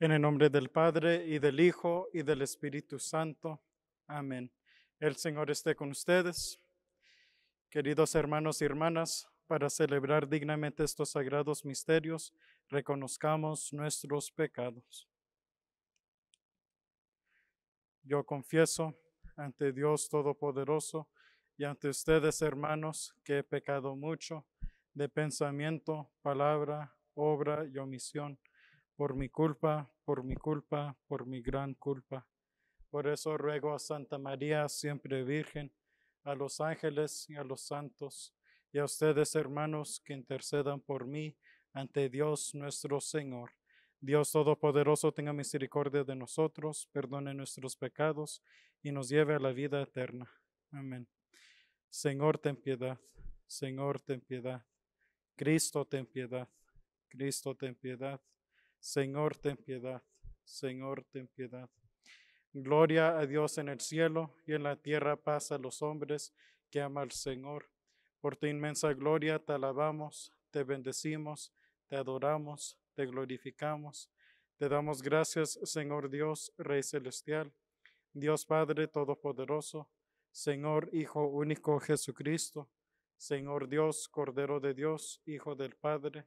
En el nombre del Padre y del Hijo y del Espíritu Santo. Amén. El Señor esté con ustedes. Queridos hermanos y hermanas, para celebrar dignamente estos sagrados misterios, reconozcamos nuestros pecados. Yo confieso ante Dios Todopoderoso y ante ustedes, hermanos, que he pecado mucho de pensamiento, palabra, obra y omisión por mi culpa, por mi culpa, por mi gran culpa. Por eso ruego a Santa María, siempre Virgen, a los ángeles y a los santos, y a ustedes, hermanos, que intercedan por mí ante Dios nuestro Señor. Dios Todopoderoso tenga misericordia de nosotros, perdone nuestros pecados y nos lleve a la vida eterna. Amén. Señor, ten piedad. Señor, ten piedad. Cristo, ten piedad. Cristo, ten piedad. Señor, ten piedad. Señor, ten piedad. Gloria a Dios en el cielo y en la tierra paz a los hombres que ama al Señor. Por tu inmensa gloria te alabamos, te bendecimos, te adoramos, te glorificamos. Te damos gracias, Señor Dios, Rey Celestial, Dios Padre Todopoderoso, Señor Hijo único Jesucristo, Señor Dios, Cordero de Dios, Hijo del Padre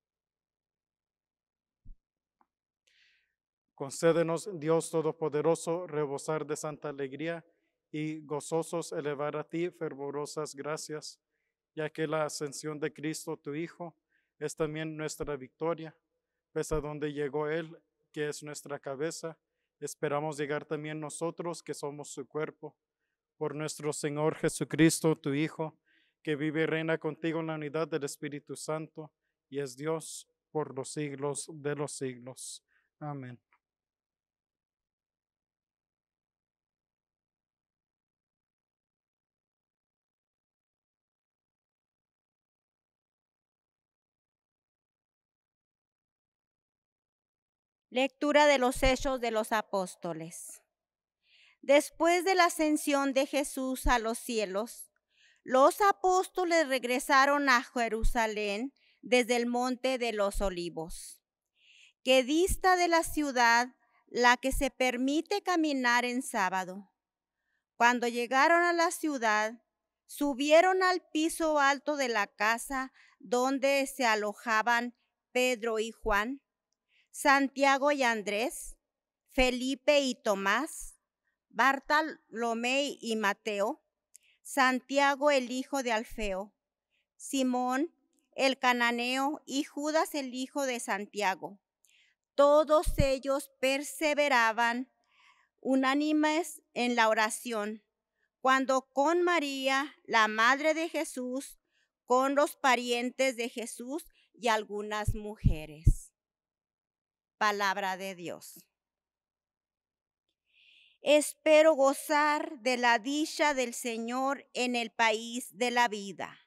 Concédenos, Dios Todopoderoso, rebosar de santa alegría y gozosos elevar a ti fervorosas gracias, ya que la ascensión de Cristo, tu Hijo, es también nuestra victoria, Pese a donde llegó Él, que es nuestra cabeza, esperamos llegar también nosotros, que somos su cuerpo. Por nuestro Señor Jesucristo, tu Hijo, que vive y reina contigo en la unidad del Espíritu Santo, y es Dios por los siglos de los siglos. Amén. Lectura de los Hechos de los Apóstoles. Después de la ascensión de Jesús a los cielos, los apóstoles regresaron a Jerusalén desde el monte de los olivos, que dista de la ciudad la que se permite caminar en sábado. Cuando llegaron a la ciudad, subieron al piso alto de la casa donde se alojaban Pedro y Juan Santiago y Andrés, Felipe y Tomás, Bartolomé y Mateo, Santiago el hijo de Alfeo, Simón el cananeo y Judas el hijo de Santiago. Todos ellos perseveraban unánimes en la oración, cuando con María, la madre de Jesús, con los parientes de Jesús y algunas mujeres palabra de Dios. Espero gozar de la dicha del Señor en el país de la vida.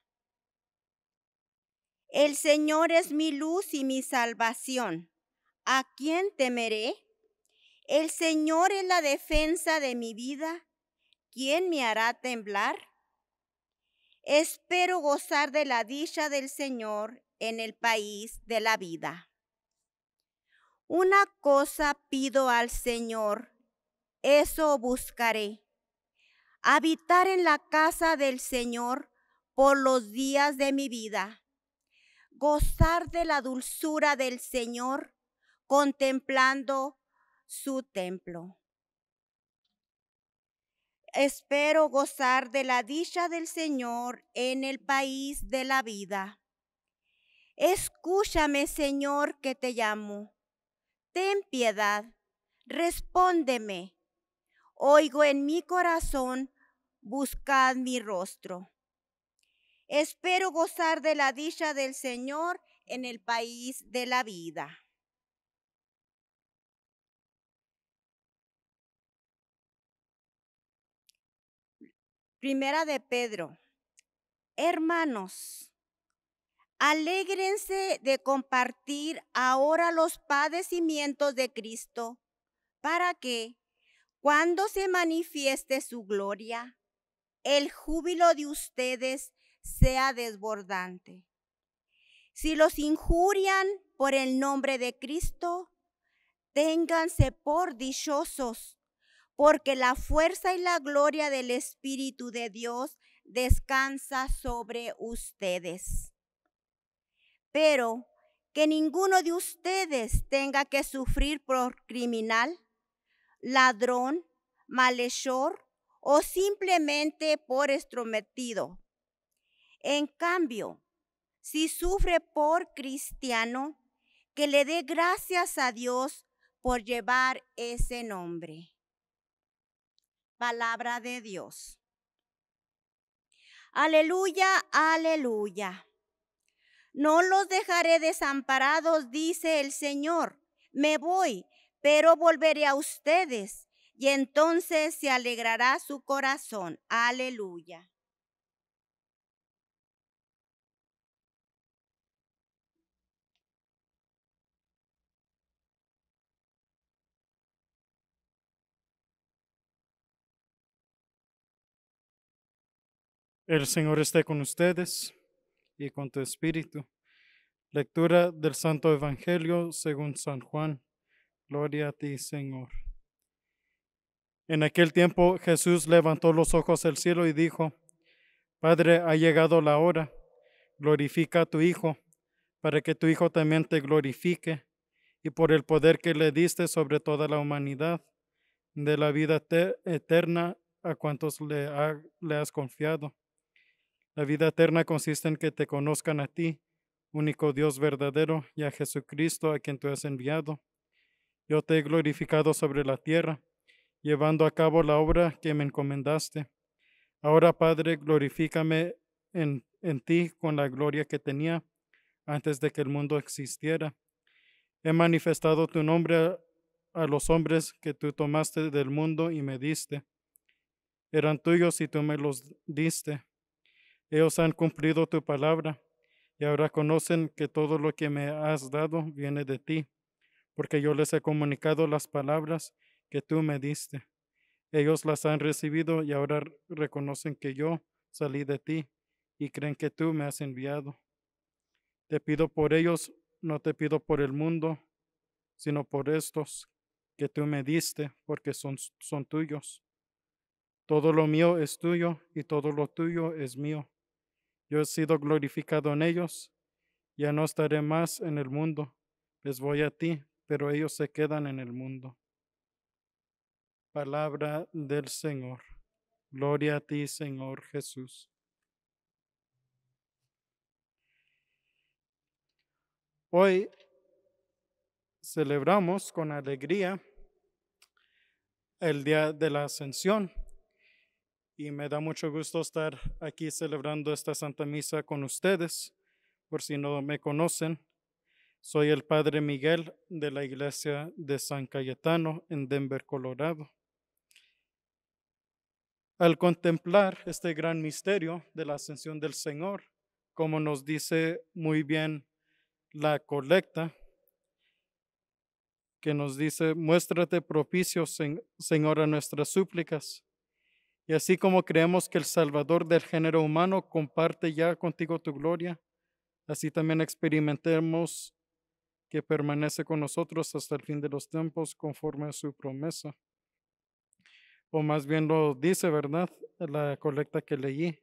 El Señor es mi luz y mi salvación. ¿A quién temeré? El Señor es la defensa de mi vida. ¿Quién me hará temblar? Espero gozar de la dicha del Señor en el país de la vida. Una cosa pido al Señor, eso buscaré. Habitar en la casa del Señor por los días de mi vida. Gozar de la dulzura del Señor contemplando su templo. Espero gozar de la dicha del Señor en el país de la vida. Escúchame, Señor, que te llamo ten piedad, respóndeme. Oigo en mi corazón, buscad mi rostro. Espero gozar de la dicha del Señor en el país de la vida. Primera de Pedro. Hermanos, Alégrense de compartir ahora los padecimientos de Cristo, para que, cuando se manifieste su gloria, el júbilo de ustedes sea desbordante. Si los injurian por el nombre de Cristo, ténganse por dichosos, porque la fuerza y la gloria del Espíritu de Dios descansa sobre ustedes. Pero que ninguno de ustedes tenga que sufrir por criminal, ladrón, malhechor o simplemente por estrometido. En cambio, si sufre por cristiano, que le dé gracias a Dios por llevar ese nombre. Palabra de Dios. Aleluya, aleluya. No los dejaré desamparados, dice el Señor. Me voy, pero volveré a ustedes y entonces se alegrará su corazón. Aleluya. El Señor esté con ustedes y con tu espíritu. Lectura del Santo Evangelio según San Juan. Gloria a ti, Señor. En aquel tiempo Jesús levantó los ojos al cielo y dijo, Padre, ha llegado la hora, glorifica a tu Hijo, para que tu Hijo también te glorifique, y por el poder que le diste sobre toda la humanidad, de la vida eterna a cuantos le, le has confiado la vida eterna consiste en que te conozcan a ti, único Dios verdadero, y a Jesucristo a quien tú has enviado. Yo te he glorificado sobre la tierra, llevando a cabo la obra que me encomendaste. Ahora, Padre, glorifícame en, en ti con la gloria que tenía antes de que el mundo existiera. He manifestado tu nombre a, a los hombres que tú tomaste del mundo y me diste. Eran tuyos y tú me los diste ellos han cumplido tu palabra y ahora conocen que todo lo que me has dado viene de ti, porque yo les he comunicado las palabras que tú me diste. Ellos las han recibido y ahora reconocen que yo salí de ti y creen que tú me has enviado. Te pido por ellos, no te pido por el mundo, sino por estos que tú me diste, porque son, son tuyos. Todo lo mío es tuyo y todo lo tuyo es mío yo he sido glorificado en ellos. Ya no estaré más en el mundo. Les voy a ti, pero ellos se quedan en el mundo. Palabra del Señor. Gloria a ti, Señor Jesús. Hoy celebramos con alegría el día de la ascensión y me da mucho gusto estar aquí celebrando esta Santa Misa con ustedes, por si no me conocen. Soy el Padre Miguel de la Iglesia de San Cayetano en Denver, Colorado. Al contemplar este gran misterio de la ascensión del Señor, como nos dice muy bien la colecta, que nos dice, muéstrate propicio, Señor, a nuestras súplicas y así como creemos que el Salvador del género humano comparte ya contigo tu gloria, así también experimentemos que permanece con nosotros hasta el fin de los tiempos conforme a su promesa. O más bien lo dice, ¿verdad? La colecta que leí,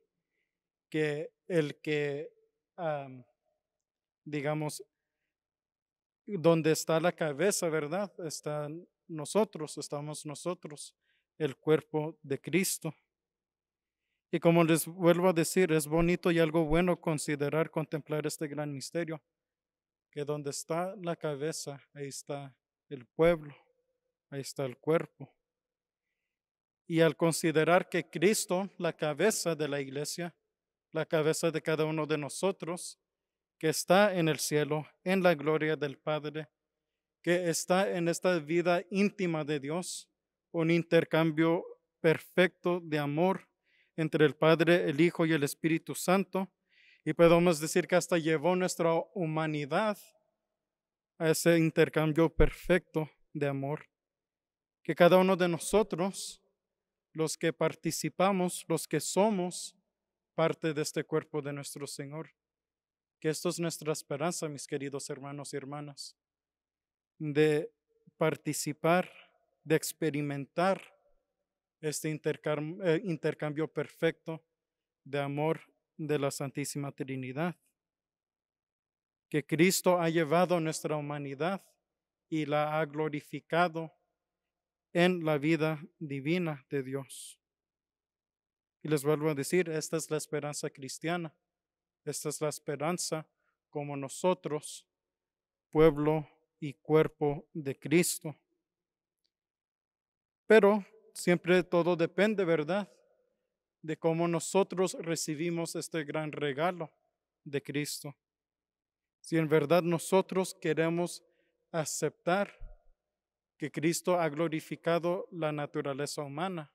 que el que, digamos, donde está la cabeza, ¿verdad? Están nosotros, estamos nosotros el cuerpo de Cristo. Y como les vuelvo a decir, es bonito y algo bueno considerar, contemplar este gran misterio, que donde está la cabeza, ahí está el pueblo, ahí está el cuerpo. Y al considerar que Cristo, la cabeza de la iglesia, la cabeza de cada uno de nosotros, que está en el cielo, en la gloria del Padre, que está en esta vida íntima de Dios, un intercambio perfecto de amor entre el Padre, el Hijo y el Espíritu Santo. Y podemos decir que hasta llevó nuestra humanidad a ese intercambio perfecto de amor. Que cada uno de nosotros, los que participamos, los que somos parte de este cuerpo de nuestro Señor, que esto es nuestra esperanza, mis queridos hermanos y hermanas, de participar de experimentar este eh, intercambio, perfecto de amor de la Santísima Trinidad, que Cristo ha llevado nuestra humanidad y la ha glorificado en la vida divina de Dios. Y les vuelvo a decir, esta es la esperanza cristiana, esta es la esperanza como nosotros, pueblo y cuerpo de Cristo. Pero siempre todo depende, ¿verdad? De cómo nosotros recibimos este gran regalo de Cristo. Si en verdad nosotros queremos aceptar que Cristo ha glorificado la naturaleza humana,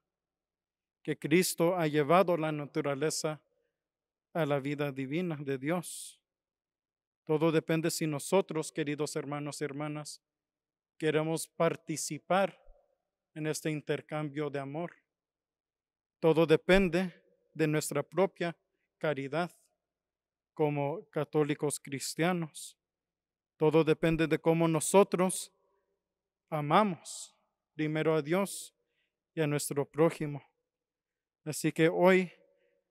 que Cristo ha llevado la naturaleza a la vida divina de Dios. Todo depende si nosotros, queridos hermanos y hermanas, queremos participar en este intercambio de amor. Todo depende de nuestra propia caridad como católicos cristianos. Todo depende de cómo nosotros amamos primero a Dios y a nuestro prójimo. Así que hoy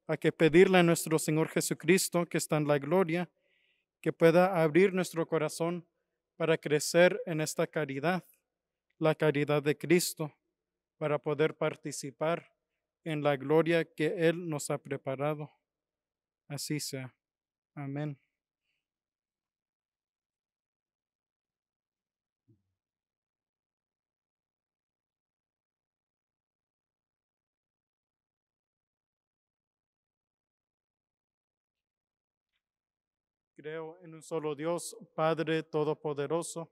hay que pedirle a nuestro Señor Jesucristo, que está en la gloria, que pueda abrir nuestro corazón para crecer en esta caridad la caridad de Cristo para poder participar en la gloria que Él nos ha preparado. Así sea. Amén. Creo en un solo Dios, Padre Todopoderoso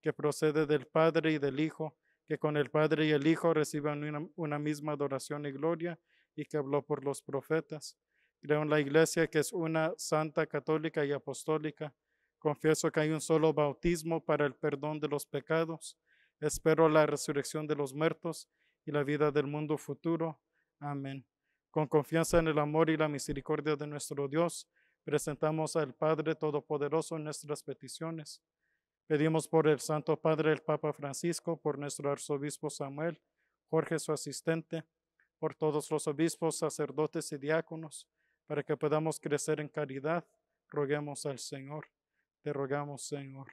que procede del Padre y del Hijo, que con el Padre y el Hijo reciban una, una misma adoración y gloria, y que habló por los profetas. Creo en la Iglesia que es una santa, católica y apostólica. Confieso que hay un solo bautismo para el perdón de los pecados. Espero la resurrección de los muertos y la vida del mundo futuro. Amén. Con confianza en el amor y la misericordia de nuestro Dios, presentamos al Padre Todopoderoso nuestras peticiones Pedimos por el Santo Padre, el Papa Francisco, por nuestro arzobispo Samuel, Jorge su asistente, por todos los obispos, sacerdotes y diáconos, para que podamos crecer en caridad. Roguemos al Señor. Te rogamos, Señor.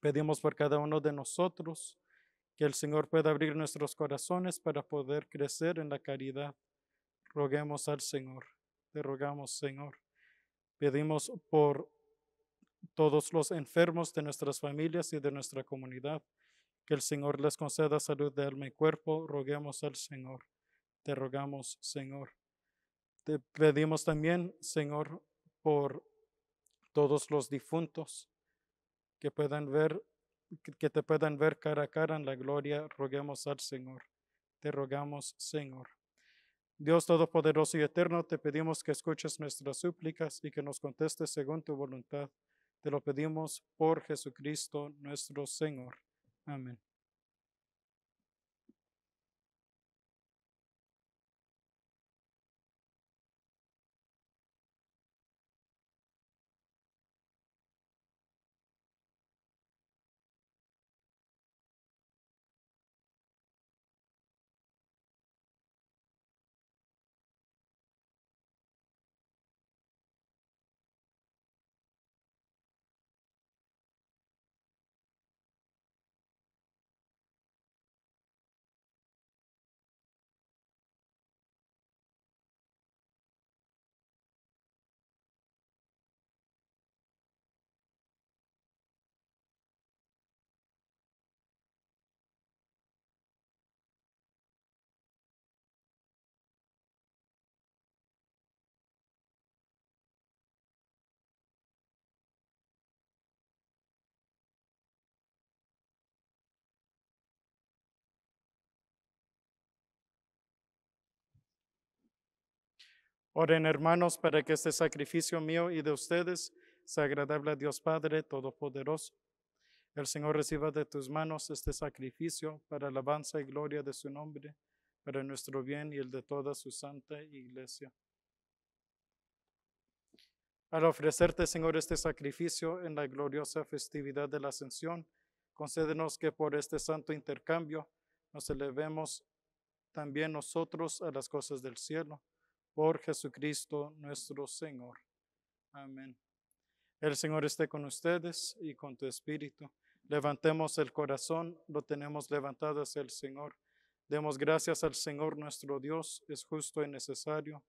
Pedimos por cada uno de nosotros que el Señor pueda abrir nuestros corazones para poder crecer en la caridad. Roguemos al Señor. Te rogamos, Señor. Pedimos por todos los enfermos de nuestras familias y de nuestra comunidad. Que el Señor les conceda salud de alma y cuerpo. Roguemos al Señor. Te rogamos, Señor. Te pedimos también, Señor, por todos los difuntos que puedan ver que te puedan ver cara a cara en la gloria, roguemos al Señor. Te rogamos, Señor. Dios Todopoderoso y Eterno, te pedimos que escuches nuestras súplicas y que nos contestes según tu voluntad te lo pedimos por Jesucristo nuestro Señor. Amén. Oren hermanos para que este sacrificio mío y de ustedes sea agradable a Dios Padre Todopoderoso. El Señor reciba de tus manos este sacrificio para alabanza y gloria de su nombre, para nuestro bien y el de toda su santa iglesia. Al ofrecerte, Señor, este sacrificio en la gloriosa festividad de la ascensión, concédenos que por este santo intercambio nos elevemos también nosotros a las cosas del cielo por Jesucristo nuestro Señor. Amén. El Señor esté con ustedes y con tu espíritu. Levantemos el corazón, lo tenemos levantado hacia el Señor. Demos gracias al Señor nuestro Dios, es justo y necesario.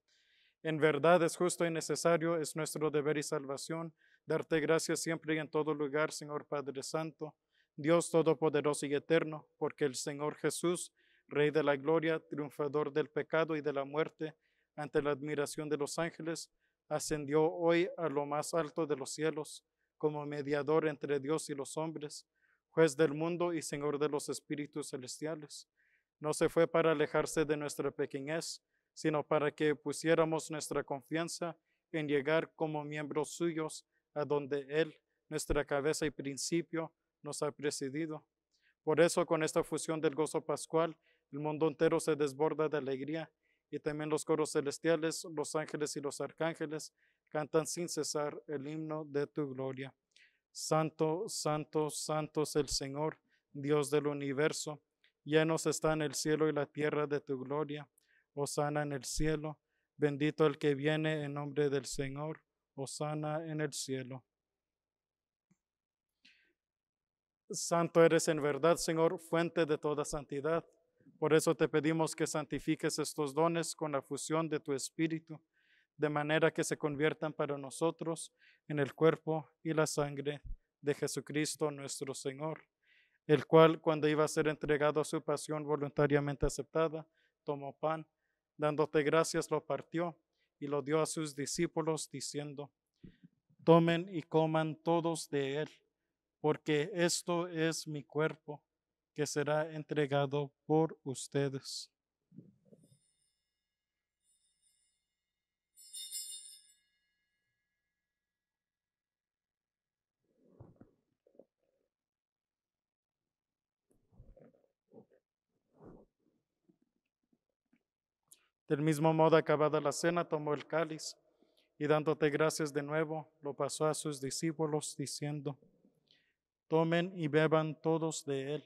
En verdad es justo y necesario, es nuestro deber y salvación, darte gracias siempre y en todo lugar, Señor Padre Santo, Dios Todopoderoso y Eterno, porque el Señor Jesús, Rey de la Gloria, triunfador del pecado y de la muerte, ante la admiración de los ángeles, ascendió hoy a lo más alto de los cielos, como mediador entre Dios y los hombres, juez del mundo y Señor de los espíritus celestiales. No se fue para alejarse de nuestra pequeñez, sino para que pusiéramos nuestra confianza en llegar como miembros suyos a donde Él, nuestra cabeza y principio, nos ha presidido. Por eso, con esta fusión del gozo pascual, el mundo entero se desborda de alegría y también los coros celestiales, los ángeles y los arcángeles cantan sin cesar el himno de tu gloria. Santo, santo, santo es el Señor, Dios del universo. Llenos están el cielo y la tierra de tu gloria. Osana en el cielo. Bendito el que viene en nombre del Señor. Osana en el cielo. Santo eres en verdad, Señor, fuente de toda santidad. Por eso te pedimos que santifiques estos dones con la fusión de tu Espíritu, de manera que se conviertan para nosotros en el cuerpo y la sangre de Jesucristo nuestro Señor, el cual cuando iba a ser entregado a su pasión voluntariamente aceptada, tomó pan, dándote gracias lo partió y lo dio a sus discípulos diciendo, tomen y coman todos de él, porque esto es mi cuerpo que será entregado por ustedes. Del mismo modo, acabada la cena, tomó el cáliz y dándote gracias de nuevo, lo pasó a sus discípulos diciendo, tomen y beban todos de él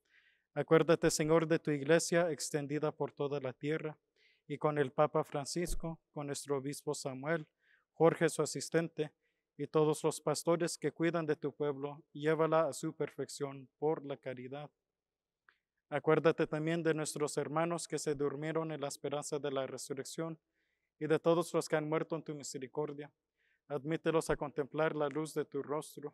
Acuérdate, Señor, de tu iglesia extendida por toda la tierra y con el Papa Francisco, con nuestro obispo Samuel, Jorge su asistente y todos los pastores que cuidan de tu pueblo, llévala a su perfección por la caridad. Acuérdate también de nuestros hermanos que se durmieron en la esperanza de la resurrección y de todos los que han muerto en tu misericordia. Admítelos a contemplar la luz de tu rostro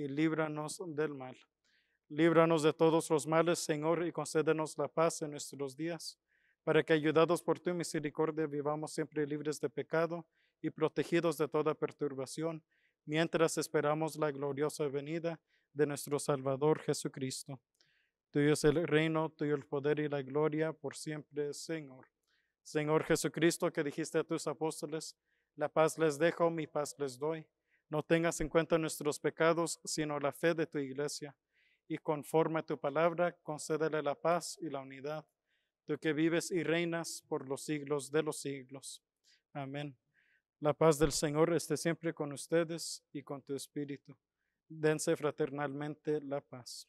y líbranos del mal. Líbranos de todos los males, Señor, y concédenos la paz en nuestros días, para que, ayudados por tu misericordia, vivamos siempre libres de pecado y protegidos de toda perturbación, mientras esperamos la gloriosa venida de nuestro Salvador Jesucristo. Tuyo es el reino, tuyo el poder y la gloria por siempre, Señor. Señor Jesucristo, que dijiste a tus apóstoles, la paz les dejo, mi paz les doy no tengas en cuenta nuestros pecados, sino la fe de tu iglesia. Y conforme a tu palabra, concédele la paz y la unidad, tú que vives y reinas por los siglos de los siglos. Amén. La paz del Señor esté siempre con ustedes y con tu espíritu. Dense fraternalmente la paz.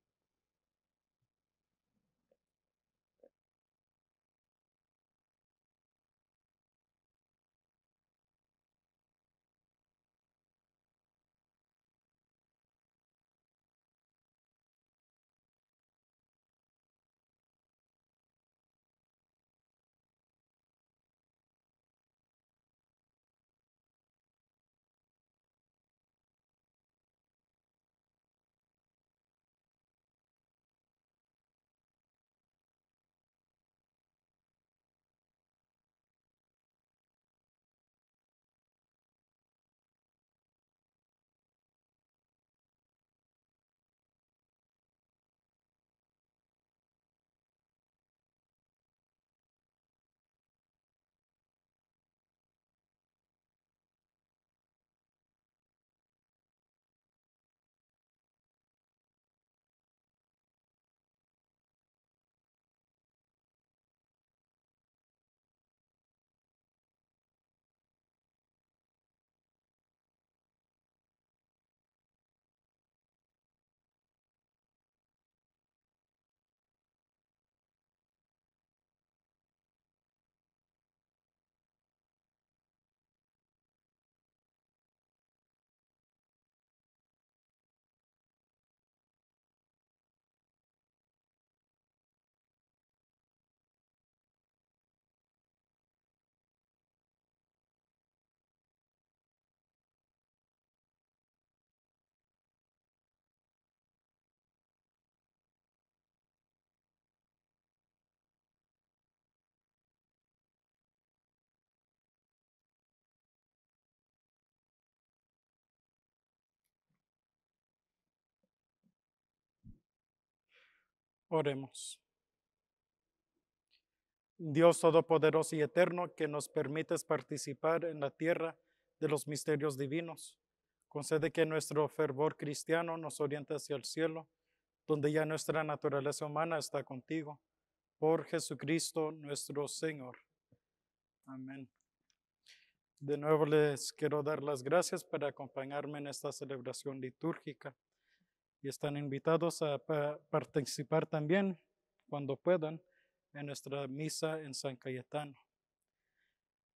Oremos. Dios Todopoderoso y Eterno, que nos permites participar en la tierra de los misterios divinos, concede que nuestro fervor cristiano nos oriente hacia el cielo, donde ya nuestra naturaleza humana está contigo. Por Jesucristo nuestro Señor. Amén. De nuevo les quiero dar las gracias por acompañarme en esta celebración litúrgica y están invitados a participar también, cuando puedan, en nuestra misa en San Cayetano.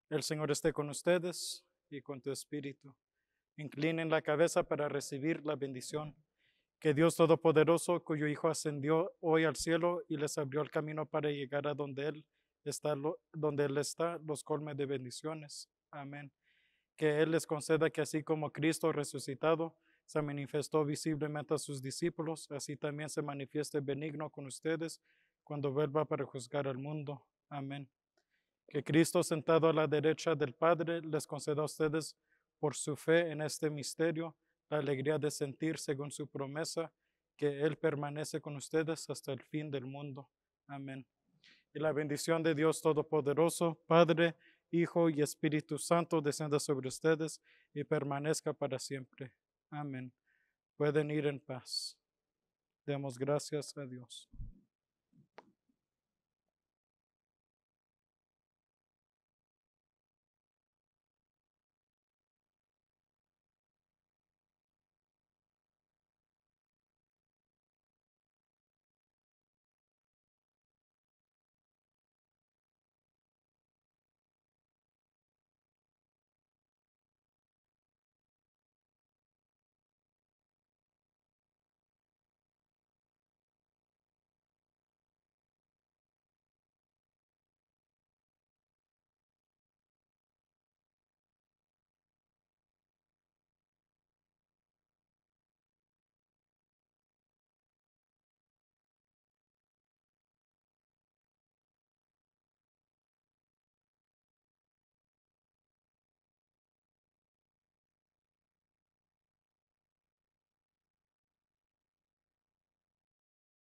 El Señor esté con ustedes y con tu espíritu. Inclinen la cabeza para recibir la bendición. Que Dios Todopoderoso, cuyo Hijo ascendió hoy al cielo y les abrió el camino para llegar a donde Él está, donde Él está los colme de bendiciones. Amén. Que Él les conceda que así como Cristo resucitado, se manifestó visiblemente a sus discípulos, así también se manifieste benigno con ustedes cuando vuelva para juzgar al mundo. Amén. Que Cristo sentado a la derecha del Padre les conceda a ustedes por su fe en este misterio la alegría de sentir según su promesa que Él permanece con ustedes hasta el fin del mundo. Amén. Y la bendición de Dios Todopoderoso, Padre, Hijo y Espíritu Santo descienda sobre ustedes y permanezca para siempre. Amén. Pueden ir en paz. Demos gracias a Dios.